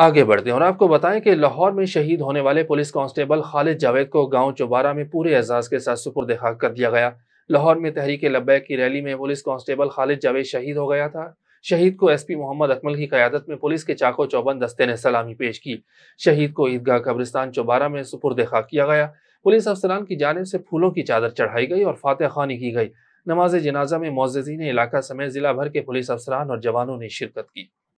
आगे बढ़ते हैं और आपको बताएं कि लाहौर में शहीद होने वाले पुलिस कांस्टेबल खालिद जावेद को गांव चौबारा में पूरे एजाज के साथ सुपुर खाक कर दिया गया लाहौर में तहरीक लब्बैक की रैली में पुलिस कांस्टेबल खालिद जावेद शहीद हो गया था शहीद को एसपी मोहम्मद अकमल की क्यादत में पुलिस के चाको चौबंद दस्ते ने सलामी पेश की शहीद को ईदगाह कब्रिस्तान चौबारा में सुपुर खाक किया गया पुलिस अफसरान की जानब से फूलों की चादर चढ़ाई गई और फातह खानी की गई नमाज जनाजा में मोजीन इलाका समेत जिला भर के पुलिस अफसरान और जवानों ने शिरकत की